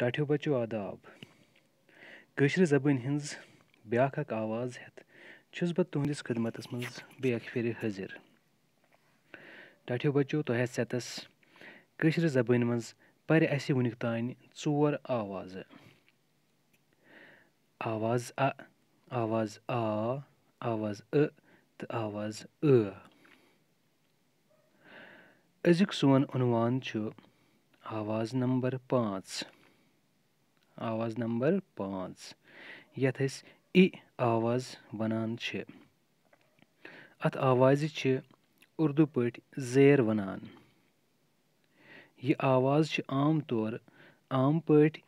टठो बचो आदाब कशि जबन ब्या आवाज हेस बह तुंद खदमत मेक फिर हजिर टठो बचो तह सतस कशि जबन पर वनिक तान ओर आवाज आवाज अ आवाज आ आवाज अ तो आवाज अ अजिक सोन उनवान आवाज नंबर पाँच آواز نمبر پانٛژھ یَتھ أسۍ ای آواز وَنان چھِ اَتھ آوازِ چھِ اُردو پٲٹھۍ زیر وَنان یہِ آواز چھِ عام طور عام پٲٹھۍ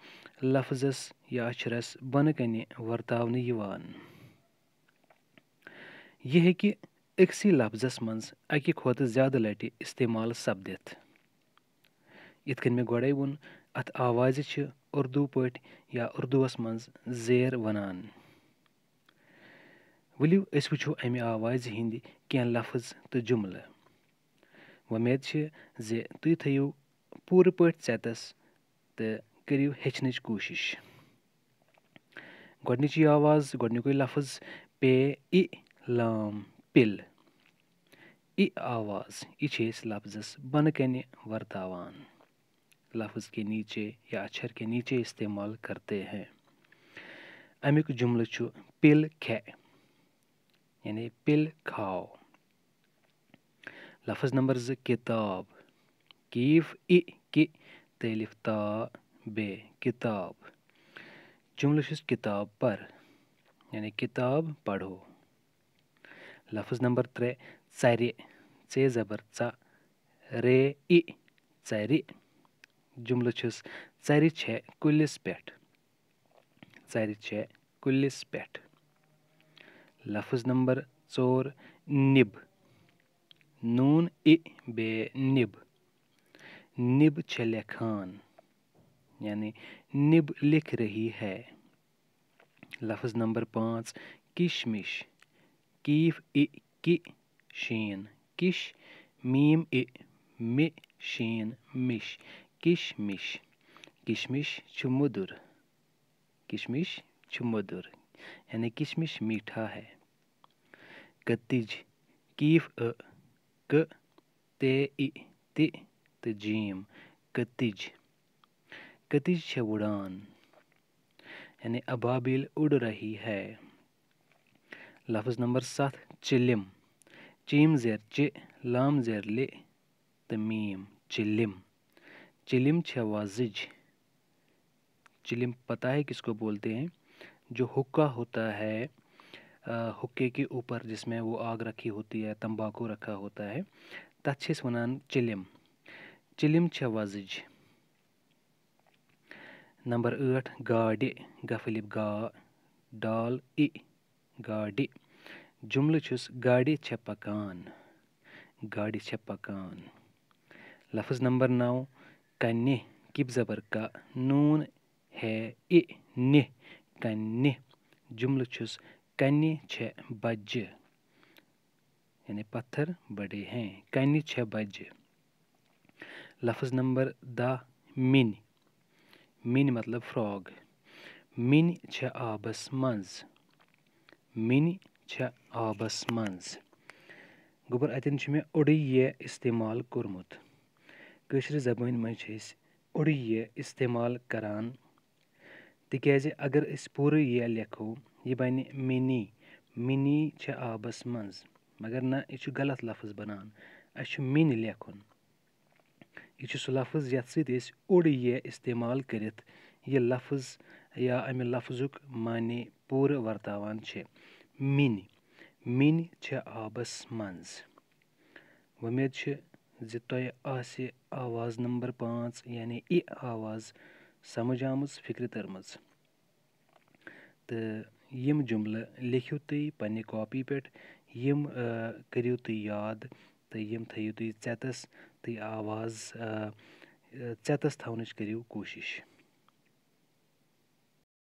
لفظَس یا اَچھرَس بۄنہٕ کَنہِ وَرتاونہٕ یِوان یہِ ہیٚکہِ أکسٕے لفظَس منٛز اَکہِ کھۄتہٕ زیادٕ لَٹہِ استعمال سَپدِتھ یِتھ کٔنۍ مےٚ گۄڈَے ووٚن اَتھ آوازِ چھِ اُردو پٲٹھۍ یا اُردوَس منٛز زیر وَنان ؤلِو أسۍ وٕچھو اَمہِ آوازِ ہِنٛدۍ کیٚنٛہہ لفظ تہٕ جُملہٕ وۄمید چھِ زِ تُہۍ تھٲیِو پوٗرٕ پٲٹھۍ ژٮ۪تَس تہٕ کٔرِو ہیٚچھنٕچ کوٗشِش گۄڈنِچی آواز گۄڈنِکُے لفظ پے اِ لام پِل یہِ آواز یہِ چھِ أسۍ لفظَس بۄنہٕ کَنہِ وَرتاوان लफ्ज़ के नीचे या अक्षर के नीचे इस्तेमाल करते हैं अमिक जुमल पिल खे यानी पिल खाओ लफ्ज़ नंबर ज किताब कीफ इ कि तलिफ ता बे किताब जुमल किताब पर यानी किताब पढ़ो लफ्ज़ नंबर त्रे चर चे जबर चा रे इ चर जुमल छस कुलिस पेट चरि कुलिस पेट लफ्ज नंबर चोर निब नून इ बे निब निब छे लेखान यानी निब लिख रही है लफज नंबर पांच किशमिश कीफ इ कि शीन किश मीम इ मि शीन मिश किशमिश किशमिश चुमुदुर किशमिश चुमुदुर यानी किशमिश मीठा है कतिज कीफ अ क ते इ ति तजीम कतिज कतिज है उड़ान यानी अबाबिल उड़ रही है लफ्ज़ नंबर सात चिलम चीम ज़ेर चे लाम ज़ेर ले तमीम चिलम चिलिम छवाजिज चिलिम पता है किसको बोलते हैं जो हुक्का होता है हुक्के के ऊपर जिसमें वो आग रखी होती है तंबाकू रखा होता है तछिस वनान चिलिम चिलिम छवाजिज नंबर आठ गाड़ गफलिब गा डाल इ गाडि जुमल चुस गाडि छ पकान गाडि छ पकान लफ्ज़ नंबर नौ कन्ने किब ज़बर का नून है इ कन्ने जुमल छुस कन्ने छे बज यानी पत्थर बड़े हैं कन्ने छे बज लफ्ज़ नंबर द मिन मिन मतलब फ्रॉग मिन छे आबस मंज मिन छे आबस मंज गुबर अतन मे उड़ी ये इस्तेमाल कोर्मुत کٲشرِ زبٲنۍ منٛز چھِ أسۍ اوٚڑُے یہِ استعمال کران تِکیٛازِ اگر أسۍ پوٗرٕ یہِ لیکھو یہِ بنہِ مِنی مِنی چھِ آبَس منٛز مگر نہ یہِ چھُ غلط لفظ بنان اَسہِ چھُ مِنہِ لیکھُن یہِ چھُ سُہ لفظ یَتھ سۭتۍ أسۍ اوٚڑ یہِ استعمال کٔرِتھ یہِ لفظ یا اَمہِ لفظُک معنے پوٗرٕ وَرتاوان چھِ مِنہِ مِنہِ چھِ آبَس منٛز وۄمید چھِ زِ تۄہہِ آسہِ آواز نمبر پانٛژھ یعنی یہِ آواز سمٕجھ آمٕژ فِکرِ تٔرمٕژ تہٕ یِم جُملہٕ لیکھِو تُہۍ پنٛنہِ کاپی پٮ۪ٹھ یِم کٔرِو تُہۍ یاد تہٕ یِم تھٲیِو تُہۍ ژٮ۪تَس تہٕ یہِ آواز ژٮ۪تَس تھاونٕچ کٔرِو کوٗشِش